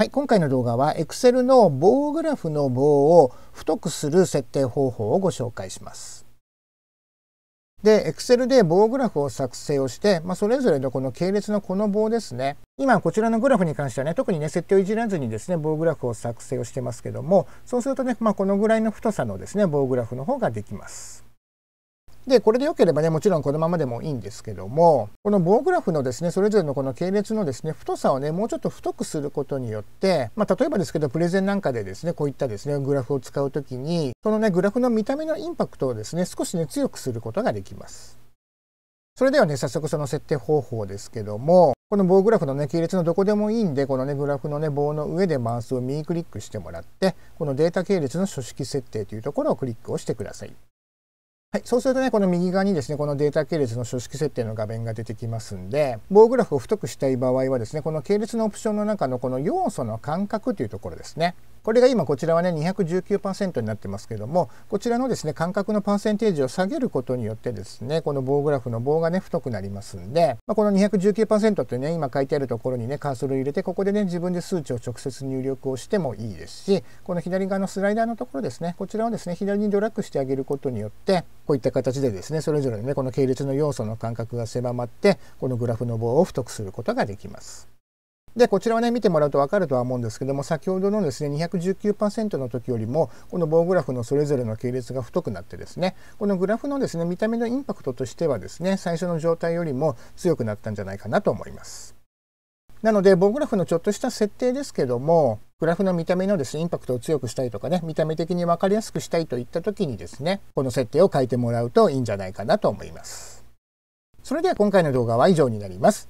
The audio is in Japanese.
はい、今回の動画は Excel の棒グラフの棒を太くする設定方法をご紹介します。で、Excel で棒グラフを作成をして、まあ、それぞれのこの系列のこの棒ですね。今、こちらのグラフに関してはね、特にね、設定をいじらずにですね、棒グラフを作成をしてますけども、そうするとね、まあ、このぐらいの太さのですね、棒グラフの方ができます。で、これで良ければね、もちろんこのままでもいいんですけども、この棒グラフのですね、それぞれのこの系列のですね、太さをね、もうちょっと太くすることによって、まあ、例えばですけど、プレゼンなんかでですね、こういったですね、グラフを使うときに、そのね、グラフの見た目のインパクトをですね、少しね、強くすることができます。それではね、早速その設定方法ですけども、この棒グラフのね、系列のどこでもいいんで、このね、グラフのね、棒の上でマウスを右クリックしてもらって、このデータ系列の書式設定というところをクリックをしてください。はい、そうするとね、この右側にですね、このデータ系列の書式設定の画面が出てきますんで、棒グラフを太くしたい場合はですね、この系列のオプションの中のこの要素の間隔というところですね、これが今こちらはね219%になってますけどもこちらのですね間隔のパーセンテージを下げることによってですねこの棒グラフの棒がね太くなりますんで、まあ、この219%ってね今書いてあるところにねカーソル入れてここでね自分で数値を直接入力をしてもいいですしこの左側のスライダーのところですねこちらをですね左にドラッグしてあげることによってこういった形でですねそれぞれのねこの系列の要素の間隔が狭まってこのグラフの棒を太くすることができます。でこちらはね見てもらうと分かるとは思うんですけども先ほどのですね219%の時よりもこの棒グラフのそれぞれの系列が太くなってですねこのグラフのですね見た目のインパクトとしてはですね最初の状態よりも強くなったんじゃないかなと思います。なので棒グラフのちょっとした設定ですけどもグラフの見た目のですねインパクトを強くしたいとかね見た目的に分かりやすくしたいといった時にですねこの設定を変えてもらうといいんじゃないかなと思います。それでは今回の動画は以上になります。